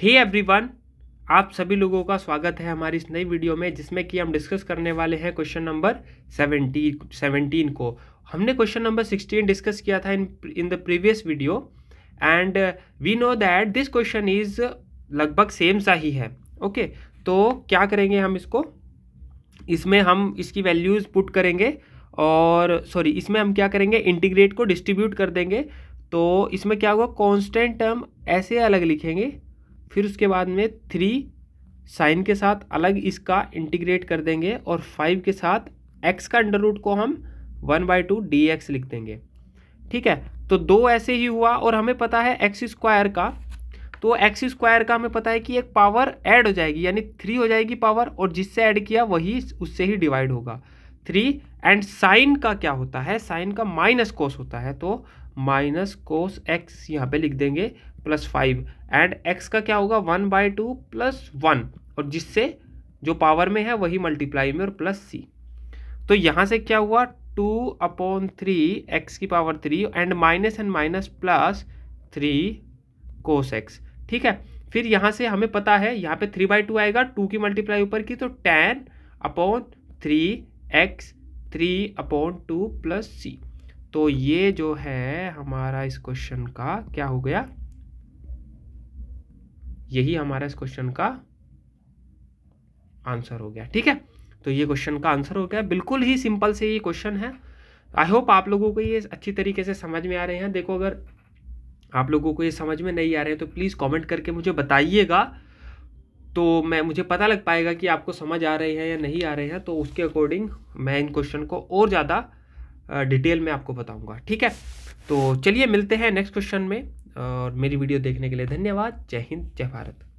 हे hey everyone आप सभी लोगों का स्वागत है हमारी इस नई वीडियो में जिसमें कि हम डिस्कस करने वाले हैं क्वेश्चन नंबर सेवेंटीन सेवेंटीन को हमने क्वेश्चन नंबर सिक्सटीन डिस्कस किया था in in the previous video and we know that this question is लगभग सेम सा ही है ओके okay, तो क्या करेंगे हम इसको इसमें हम इसकी वैल्यूज़ पुट करेंगे और सॉरी इसमें हम क्या करेंगे इंटीग्रेट को डिस्ट्रीब्यूट कर देंगे तो इसमें क्या होगा कांस्टेंट टर्म ऐसे अलग लिखेंगे फिर उसके बाद में थ्री साइन के साथ अलग इसका इंटीग्रेट कर देंगे और फाइव के साथ एक्स का अंडर रूट को हम one by two D X लिख देंगे ठीक है तो दो ऐसे ही हुआ और हमें पता है एक्स स्क्वायर का तो एक्स स्क्वायर का हमें पता है कि एक पावर ऐड हो जाएगी यानी थ्री हो जाएगी पावर और जिससे ऐड किया वही उससे ही डिवाइड होगा थ्री एंड साइन का क्या होता है साइन का माइनस कोस होता है तो माइनस कोस एक्स यहाँ पे लिख देंगे प्लस फाइव एंड एक्स का क्या होगा one by two plus one और जिससे जो पावर में है वही मल्टीप्लाई में और प्लस सी तो यहाँ से क्या हुआ टू अपॉन थ्री एक्स की power three and minus and minus plus three cos X ठीक है फिर यहाँ से हमें पता है यहाँ पे थ्री बाई टू आएगा टू की मल्टीप्लाई ऊपर की तो ten upon three X three upon two plus C तो ये जो है हमारा इस क्वेश्चन का क्या हो गया यही हमारा इस क्वेश्चन का आंसर हो गया ठीक है तो ये क्वेश्चन का आंसर हो गया बिल्कुल ही सिंपल से ये क्वेश्चन है आई होप आप लोगों को ये अच्छी तरीके से समझ में आ रहे हैं देखो अगर आप लोगों को ये समझ में नहीं आ रहे हैं तो प्लीज़ कमेंट करके मुझे बताइएगा तो मैं मुझे पता लग पाएगा कि आपको समझ आ रही है या नहीं आ रही है तो उसके अकॉर्डिंग मैं इन क्वेश्चन को और ज़्यादा डिटेल में आपको बताऊंगा ठीक है तो चलिए मिलते हैं नेक्स्ट क्वेश्चन में और मेरी वीडियो देखने के लिए धन्यवाद जय हिंद जय भारत